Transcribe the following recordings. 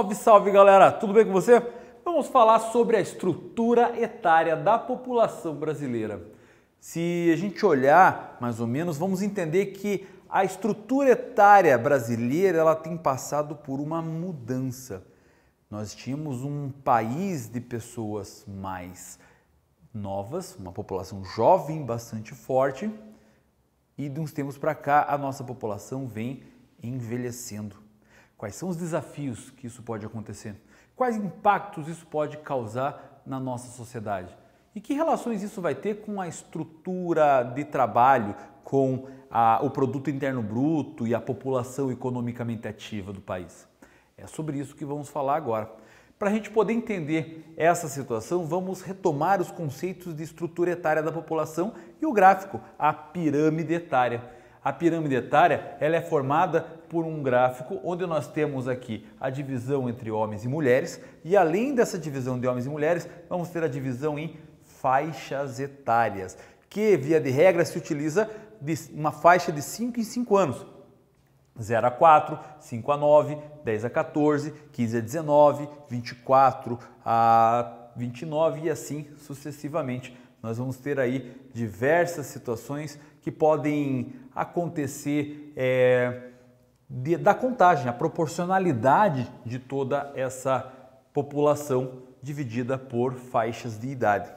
Salve, salve galera! Tudo bem com você? Vamos falar sobre a estrutura etária da população brasileira. Se a gente olhar mais ou menos, vamos entender que a estrutura etária brasileira ela tem passado por uma mudança. Nós tínhamos um país de pessoas mais novas, uma população jovem bastante forte, e de uns tempos para cá a nossa população vem envelhecendo Quais são os desafios que isso pode acontecer? Quais impactos isso pode causar na nossa sociedade? E que relações isso vai ter com a estrutura de trabalho, com a, o produto interno bruto e a população economicamente ativa do país? É sobre isso que vamos falar agora. Para a gente poder entender essa situação, vamos retomar os conceitos de estrutura etária da população e o gráfico, a pirâmide etária. A pirâmide etária ela é formada por um gráfico onde nós temos aqui a divisão entre homens e mulheres e além dessa divisão de homens e mulheres, vamos ter a divisão em faixas etárias, que via de regra se utiliza de uma faixa de 5 em 5 anos. 0 a 4, 5 a 9, 10 a 14, 15 a 19, 24 a 29 e assim sucessivamente nós vamos ter aí diversas situações que podem acontecer é, de, da contagem, a proporcionalidade de toda essa população dividida por faixas de idade.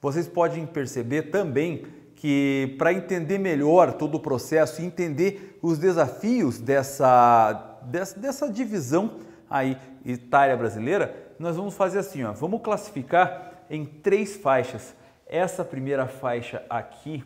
Vocês podem perceber também que para entender melhor todo o processo e entender os desafios dessa, dessa, dessa divisão aí etária brasileira, nós vamos fazer assim, ó, vamos classificar em três faixas essa primeira faixa aqui,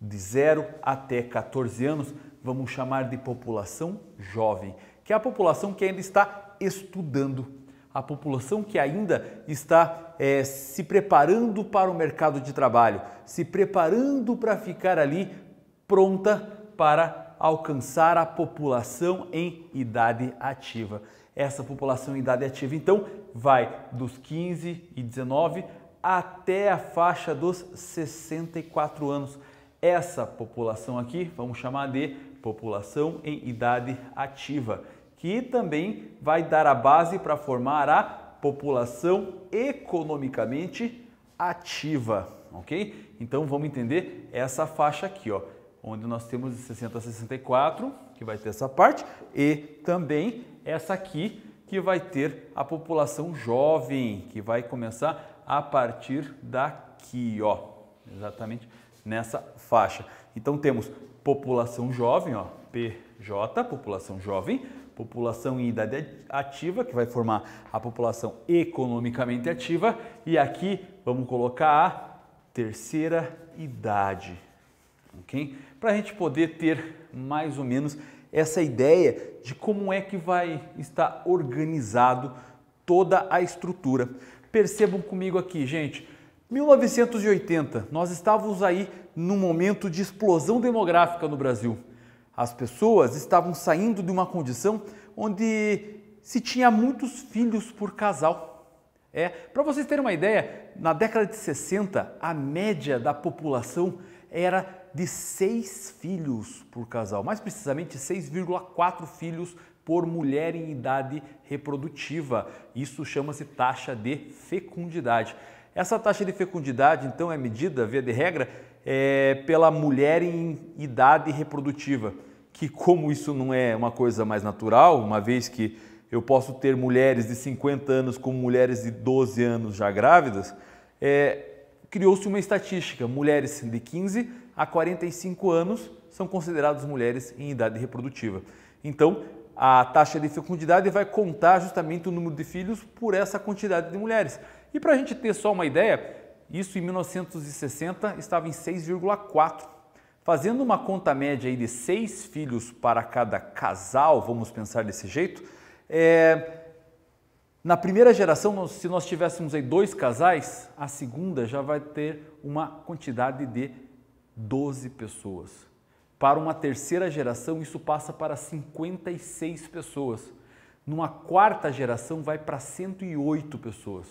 de 0 até 14 anos, vamos chamar de população jovem, que é a população que ainda está estudando, a população que ainda está é, se preparando para o mercado de trabalho, se preparando para ficar ali pronta para alcançar a população em idade ativa. Essa população em idade ativa, então, vai dos 15 e 19 até a faixa dos 64 anos. Essa população aqui, vamos chamar de população em idade ativa, que também vai dar a base para formar a população economicamente ativa, ok? Então vamos entender essa faixa aqui, ó, onde nós temos de 60 a 64, que vai ter essa parte, e também essa aqui, que vai ter a população jovem, que vai começar a partir daqui, ó, exatamente nessa faixa. Então temos população jovem, ó, PJ, população jovem, população em idade ativa, que vai formar a população economicamente ativa, e aqui vamos colocar a terceira idade, ok? Para a gente poder ter mais ou menos essa ideia de como é que vai estar organizado toda a estrutura. Percebam comigo aqui, gente. 1980, nós estávamos aí num momento de explosão demográfica no Brasil. As pessoas estavam saindo de uma condição onde se tinha muitos filhos por casal. É, para vocês terem uma ideia, na década de 60, a média da população era de seis filhos por casal, mais precisamente 6,4 filhos por mulher em idade reprodutiva. Isso chama-se taxa de fecundidade. Essa taxa de fecundidade, então, é medida, via de regra, é, pela mulher em idade reprodutiva, que como isso não é uma coisa mais natural, uma vez que eu posso ter mulheres de 50 anos com mulheres de 12 anos já grávidas, é, criou-se uma estatística, mulheres de 15 a 45 anos são consideradas mulheres em idade reprodutiva. Então, a taxa de fecundidade vai contar justamente o número de filhos por essa quantidade de mulheres. E para a gente ter só uma ideia, isso em 1960 estava em 6,4. Fazendo uma conta média aí de seis filhos para cada casal, vamos pensar desse jeito, é, na primeira geração, se nós tivéssemos aí dois casais, a segunda já vai ter uma quantidade de 12 pessoas. Para uma terceira geração, isso passa para 56 pessoas. Numa quarta geração, vai para 108 pessoas.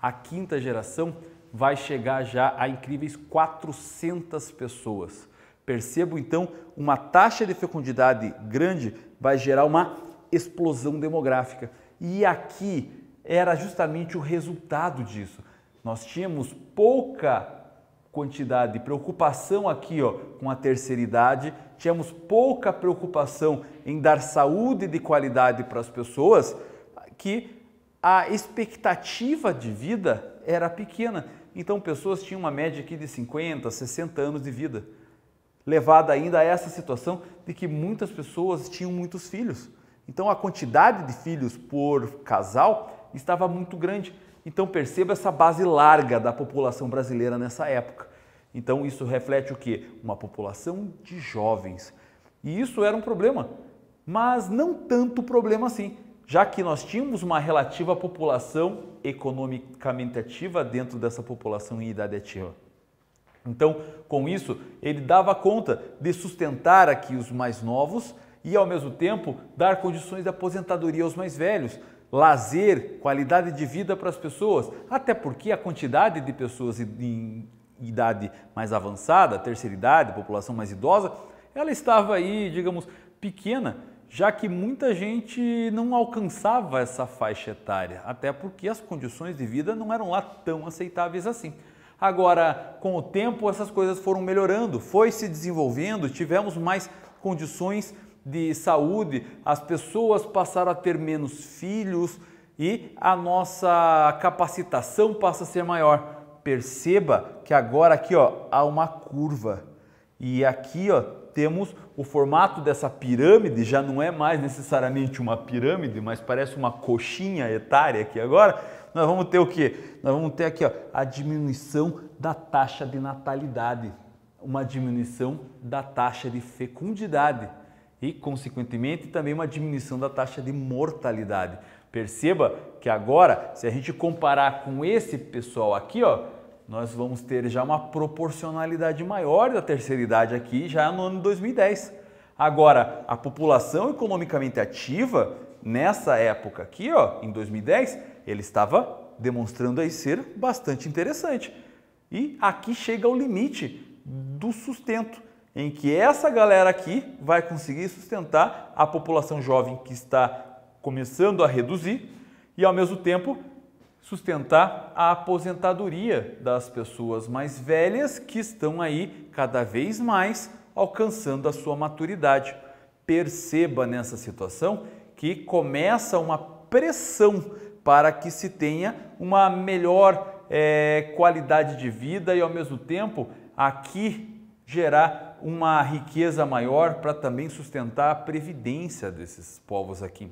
A quinta geração vai chegar já a incríveis 400 pessoas. Percebo então uma taxa de fecundidade grande vai gerar uma explosão demográfica. E aqui era justamente o resultado disso. Nós tínhamos pouca quantidade de preocupação aqui ó, com a terceira idade, tínhamos pouca preocupação em dar saúde de qualidade para as pessoas, que a expectativa de vida era pequena. Então, pessoas tinham uma média aqui de 50, 60 anos de vida, levada ainda a essa situação de que muitas pessoas tinham muitos filhos. Então, a quantidade de filhos por casal estava muito grande. Então perceba essa base larga da população brasileira nessa época. Então isso reflete o que? Uma população de jovens. E isso era um problema, mas não tanto problema assim, já que nós tínhamos uma relativa população economicamente ativa dentro dessa população em idade ativa. Então, com isso, ele dava conta de sustentar aqui os mais novos e, ao mesmo tempo, dar condições de aposentadoria aos mais velhos, lazer, qualidade de vida para as pessoas, até porque a quantidade de pessoas em idade mais avançada, terceira idade, população mais idosa, ela estava aí, digamos, pequena, já que muita gente não alcançava essa faixa etária, até porque as condições de vida não eram lá tão aceitáveis assim. Agora, com o tempo, essas coisas foram melhorando, foi se desenvolvendo, tivemos mais condições de saúde, as pessoas passaram a ter menos filhos e a nossa capacitação passa a ser maior. Perceba que agora aqui ó, há uma curva e aqui ó, temos o formato dessa pirâmide, já não é mais necessariamente uma pirâmide, mas parece uma coxinha etária aqui agora. Nós vamos ter o que? Nós vamos ter aqui ó, a diminuição da taxa de natalidade, uma diminuição da taxa de fecundidade e, consequentemente, também uma diminuição da taxa de mortalidade. Perceba que agora, se a gente comparar com esse pessoal aqui, ó, nós vamos ter já uma proporcionalidade maior da terceira idade aqui já no ano 2010. Agora, a população economicamente ativa nessa época aqui, ó, em 2010, ele estava demonstrando aí ser bastante interessante. E aqui chega o limite do sustento em que essa galera aqui vai conseguir sustentar a população jovem que está começando a reduzir e, ao mesmo tempo, sustentar a aposentadoria das pessoas mais velhas que estão aí cada vez mais alcançando a sua maturidade. Perceba nessa situação que começa uma pressão para que se tenha uma melhor é, qualidade de vida e, ao mesmo tempo, aqui gerar uma riqueza maior para também sustentar a previdência desses povos aqui.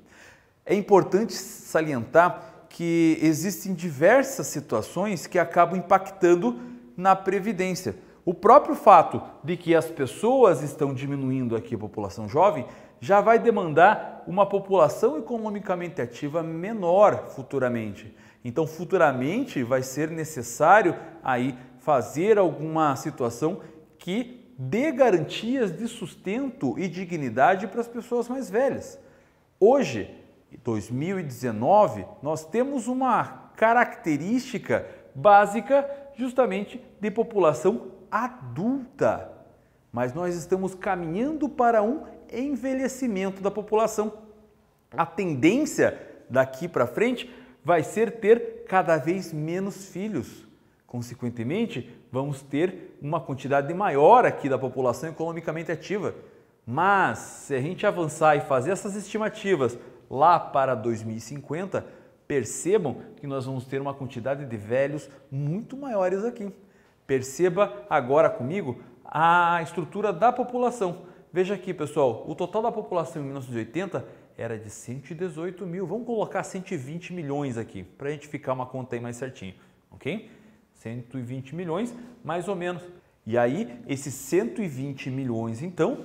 É importante salientar que existem diversas situações que acabam impactando na previdência. O próprio fato de que as pessoas estão diminuindo aqui a população jovem já vai demandar uma população economicamente ativa menor futuramente. Então, futuramente vai ser necessário aí fazer alguma situação que dê garantias de sustento e dignidade para as pessoas mais velhas. Hoje, 2019, nós temos uma característica básica justamente de população adulta. Mas nós estamos caminhando para um envelhecimento da população. A tendência daqui para frente vai ser ter cada vez menos filhos. Consequentemente, vamos ter uma quantidade maior aqui da população economicamente ativa. Mas se a gente avançar e fazer essas estimativas lá para 2050, percebam que nós vamos ter uma quantidade de velhos muito maiores aqui. Perceba agora comigo a estrutura da população. Veja aqui, pessoal, o total da população em 1980 era de 118 mil. Vamos colocar 120 milhões aqui, para a gente ficar uma conta aí mais certinho, ok? 120 milhões, mais ou menos. E aí, esses 120 milhões, então,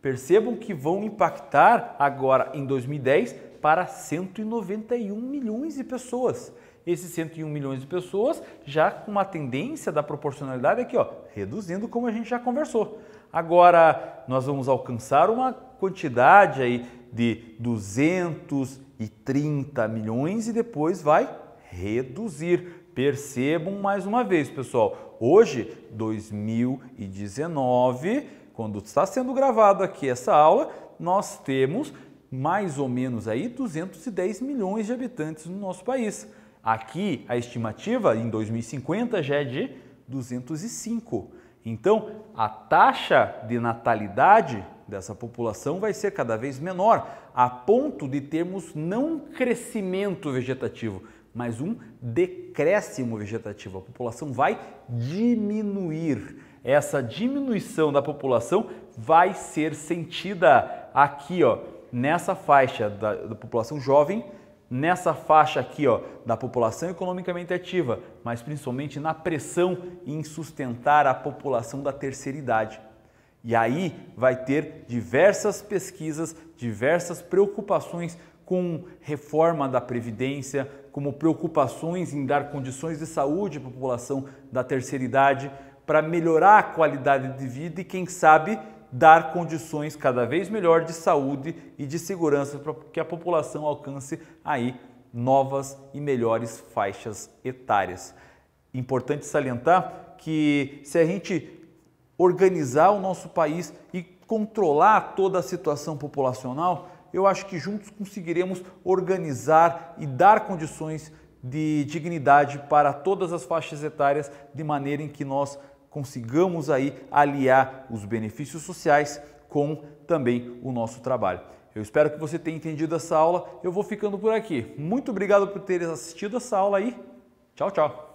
percebam que vão impactar agora em 2010 para 191 milhões de pessoas. Esses 101 milhões de pessoas já com uma tendência da proporcionalidade aqui, ó, reduzindo como a gente já conversou. Agora nós vamos alcançar uma quantidade aí de 230 milhões e depois vai reduzir Percebam mais uma vez, pessoal, hoje, 2019, quando está sendo gravada aqui essa aula, nós temos mais ou menos aí 210 milhões de habitantes no nosso país. Aqui a estimativa em 2050 já é de 205. Então, a taxa de natalidade dessa população vai ser cada vez menor, a ponto de termos não crescimento vegetativo, mas um decréscimo vegetativo. A população vai diminuir. Essa diminuição da população vai ser sentida aqui, ó, nessa faixa da, da população jovem, nessa faixa aqui, ó, da população economicamente ativa, mas principalmente na pressão em sustentar a população da terceira idade. E aí vai ter diversas pesquisas, diversas preocupações com reforma da previdência, como preocupações em dar condições de saúde à população da terceira idade para melhorar a qualidade de vida e, quem sabe, dar condições cada vez melhor de saúde e de segurança para que a população alcance aí novas e melhores faixas etárias. Importante salientar que se a gente organizar o nosso país e controlar toda a situação populacional, eu acho que juntos conseguiremos organizar e dar condições de dignidade para todas as faixas etárias, de maneira em que nós consigamos aí aliar os benefícios sociais com também o nosso trabalho. Eu espero que você tenha entendido essa aula. Eu vou ficando por aqui. Muito obrigado por ter assistido essa aula aí. Tchau, tchau.